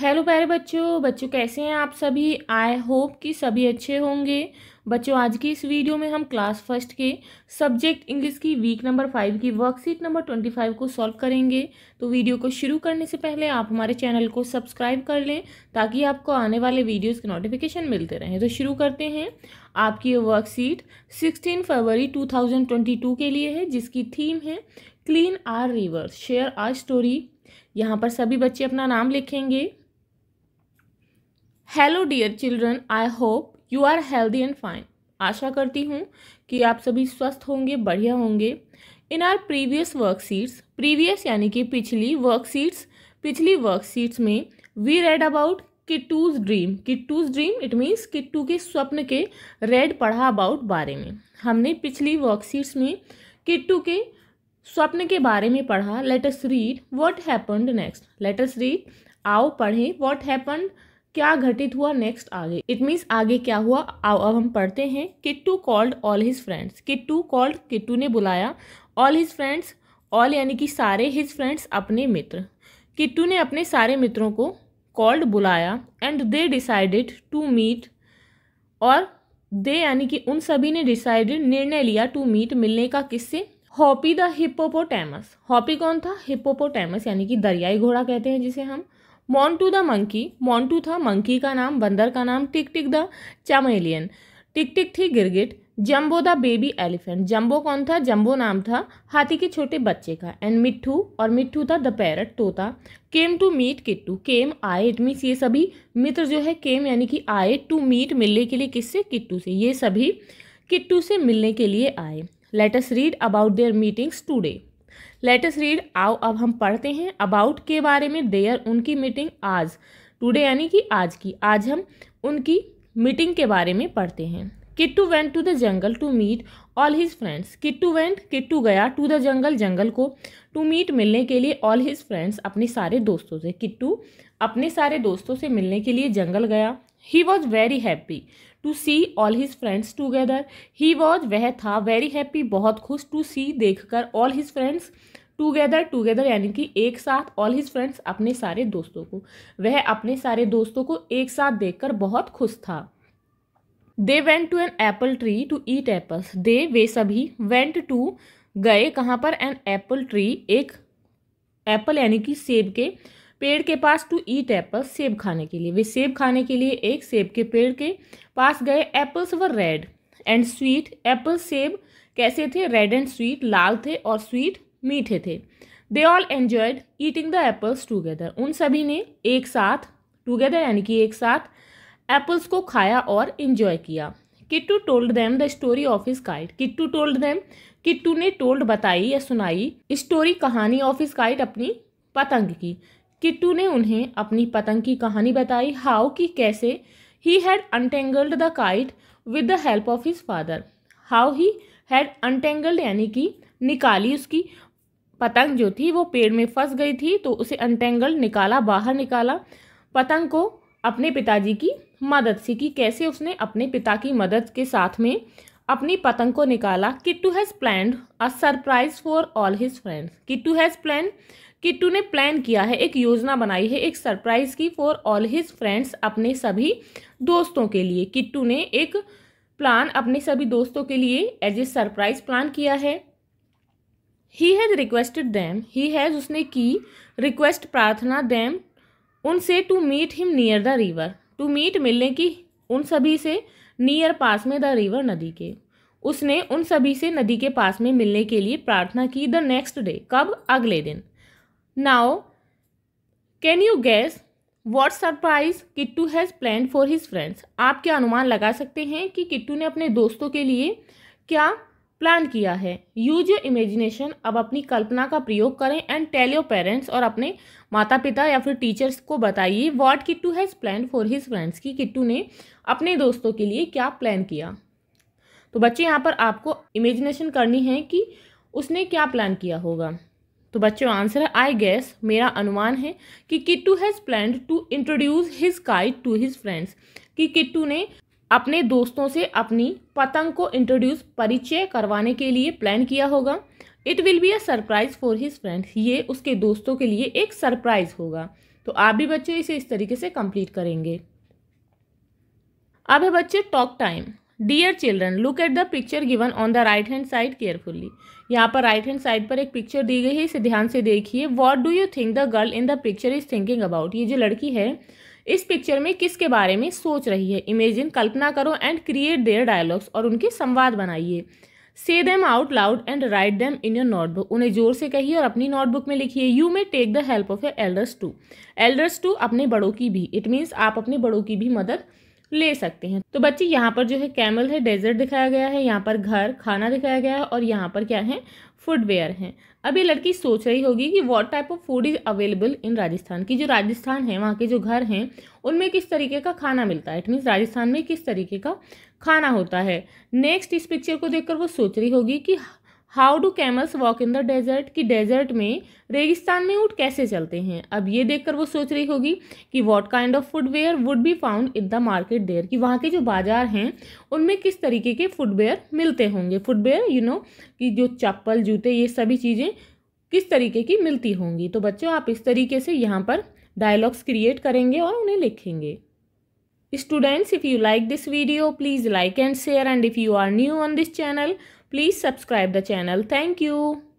Hello प्यारे बच्चों बच्चों कैसे हैं आप सभी आई होप कि सभी अच्छे होंगे बच्चों आज की इस वीडियो में हम क्लास फर्स्ट के सब्जेक्ट इंग्लिश की वीक नंबर फाइव की वर्कशीट नंबर ट्वेंटी फाइव को सॉल्व करेंगे तो वीडियो को शुरू करने से पहले आप हमारे चैनल को सब्सक्राइब कर लें ताकि आपको आने वाले वीडियोज़ के नोटिफिकेशन मिलते रहें तो शुरू करते हैं आपकी ये वर्कशीट सिक्सटीन फरवरी टू के लिए है जिसकी थीम है clean our rivers share our story यहाँ पर सभी बच्चे अपना नाम लिखेंगे hello dear children I hope you are healthy and fine आशा करती हूँ कि आप सभी स्वस्थ होंगे बढ़िया होंगे in our previous worksheets previous यानी कि पिछली वर्कशीट्स पिछली वर्कशीट्स में we read about Kittu's dream Kittu's dream it means Kittu के स्वप्न के रेड पढ़ा अबाउट बारे में हमने पिछली वर्कशीट्स में किट्टू के स्वप्न के बारे में पढ़ा let's read what happened next let's read आओ पढ़ें व्हाट हैपन्ड क्या घटित हुआ नेक्स्ट आगे इट मीन्स आगे क्या हुआ अब हम पढ़ते हैं Kittu called all his friends Kittu called Kittu ने बुलाया ऑल हिज फ्रेंड्स ऑल यानी कि सारे हिज फ्रेंड्स अपने मित्र किट्टू ने अपने सारे मित्रों को कॉल्ड बुलाया and they decided to meet और दे यानी कि उन सभी ने डिसाइडेड निर्णय लिया टू मीट मिलने का किससे हॉपी द हिपोपोटैमस हॉपी कौन था हिप्पोपोटेमस यानी कि दरियाई घोड़ा कहते हैं जिसे हम मॉन्टू द मंकी मोन्टू था मंकी का नाम बंदर का नाम टिक टिक द चमेलियन टिक टिक थी गिरगिट Jumbo the baby elephant Jumbo कौन था जम्बो नाम था हाथी के छोटे बच्चे का एंड मिट्ठू और मिट्ठू था द पैरट तोता came to meet Kittu came आए इट मीन्स ये सभी मित्र जो है केम यानी कि आए टू मीट मिलने के लिए किससे किट्टू से ये सभी किट्टू से मिलने के लिए आए let us read about their meetings today let's read आओ अब हम पढ़ते हैं अबाउट के बारे में देयर उनकी मीटिंग आज टुडे यानी कि आज की आज हम उनकी मीटिंग के बारे में पढ़ते हैं Kittu went to the jungle to meet all his friends Kittu went Kittu गया टू द जंगल जंगल को टू मीट मिलने के लिए ऑल हिज फ्रेंड्स अपने सारे दोस्तों से किट्टू अपने सारे दोस्तों से मिलने के लिए जंगल गया he was very happy to see all his friends together he was वह था वेरी हैप्पी बहुत खुश टू सी देख कर all his friends together together यानी कि एक साथ ऑल हिज फ्रेंड्स अपने सारे दोस्तों को वह अपने सारे दोस्तों को एक साथ देख कर बहुत खुश था they went to an apple tree to eat apples they वे सभी वेंट टू गए कहाँ पर एन एप्पल ट्री एक एप्पल यानी कि सेब के पेड़ के पास टू ईट एप्पल सेब खाने के लिए वे सेब खाने के लिए एक सेब के पेड़ के पास गए एप्पल्स व रेड एंड स्वीट एप्पल सेब कैसे थे रेड एंड स्वीट लाल थे और स्वीट मीठे थे they all enjoyed eating the apples together उन सभी ने एक साथ टूगेदर यानी कि एक साथ एप्पल्स को खाया और इन्जॉय किया Kittu told them the story of his kite Kittu told them Kittu ने टोल्ड बताई या सुनाई स्टोरी कहानी ऑफ इज काइट अपनी पतंग की किट्टू ने उन्हें अपनी पतंग की कहानी बताई हाउ कि कैसे he had untangled the kite with the help of his father how he had untangled यानी कि निकाली उसकी पतंग जो थी वो पेड़ में फंस गई थी तो उसे अनटेंगल्ड निकाला बाहर निकाला पतंग को अपने पिताजी की मदद से कि कैसे उसने अपने पिता की मदद के साथ में अपनी पतंग को निकाला Kittu has planned a surprise for all his friends Kittu has plan Kittu ने प्लान किया है एक योजना बनाई है एक सरप्राइज की फॉर ऑल हिज फ्रेंड्स अपने सभी दोस्तों के लिए किट्टू ने एक प्लान अपने सभी दोस्तों के लिए एज ए सरप्राइज प्लान किया है he has requested them he has उसने की रिक्वेस्ट प्रार्थना दैम उनसे to meet him near the river to meet मिलने की उन सभी से नियर पास में द रिवर नदी के उसने उन सभी से नदी के पास में मिलने के लिए प्रार्थना की द नेक्स्ट डे कब अगले दिन Now, can you guess what surprise Kittu has plan for his friends आप क्या अनुमान लगा सकते हैं कि किट्टू ने अपने दोस्तों के लिए क्या प्लान किया है यूज योर इमेजिनेशन अब अपनी कल्पना का प्रयोग करें एंड टेल योर पेरेंट्स और अपने माता पिता या फिर टीचर्स को बताइए what Kittu has plan for his friends कि किट्टू ने अपने दोस्तों के लिए क्या प्लान किया तो बच्चे यहाँ पर आपको इमेजिनेशन करनी है कि उसने क्या प्लान किया होगा तो बच्चों आंसर है आई गेस मेरा अनुमान है कि Kittu has plan to introduce his kite to his friends कि किट्टू ने अपने दोस्तों से अपनी पतंग को इंट्रोड्यूस परिचय करवाने के लिए प्लान किया होगा it will be a surprise for his friends ये उसके दोस्तों के लिए एक सरप्राइज होगा तो आप भी बच्चे इसे इस तरीके से कंप्लीट करेंगे अब है बच्चे talk time dear children look at the picture given on the right hand side carefully यहाँ पर राइट हैंड साइड पर एक पिक्चर दी गई है इसे ध्यान से देखिए what do you think the girl in the picture is thinking about ये जो लड़की है इस पिक्चर में किसके बारे में सोच रही है इमेजिन कल्पना करो एंड क्रिएट देयर डायलॉग्स और उनके संवाद बनाइए say them out loud and write them in your notebook उन्हें जोर से कहिए और अपनी नोटबुक में लिखिए you may take the help of a elders to elders to अपने बड़ों की भी इट मीन्स आप अपने बड़ों की भी मदद ले सकते हैं तो बच्चे यहाँ पर जो है कैमल है डेजर्ट दिखाया गया है यहाँ पर घर खाना दिखाया गया है और यहाँ पर क्या है फूडवेयर हैं अब ये लड़की सोच रही होगी कि what type of food is available in Rajasthan की जो राजस्थान है वहाँ के जो घर हैं उनमें किस तरीके का खाना मिलता है इट मीन्स राजस्थान में किस तरीके का खाना होता है नेक्स्ट इस पिक्चर को देखकर वो सोच रही होगी कि how do camels walk in the desert कि डेजर्ट में रेगिस्तान में ऊँट कैसे चलते हैं अब ये देखकर वो सोच रही होगी कि what kind of footwear would be found in the market there कि वहाँ के जो बाजार हैं उनमें किस तरीके के फुटवेयर मिलते होंगे फुटवेयर यू नो कि जो चप्पल जूते ये सभी चीज़ें किस तरीके की मिलती होंगी तो बच्चों आप इस तरीके से यहाँ पर डायलॉग्स क्रिएट करेंगे और उन्हें लिखेंगे students if you like this video please like and share and if you are new on this channel Please subscribe the channel. Thank you.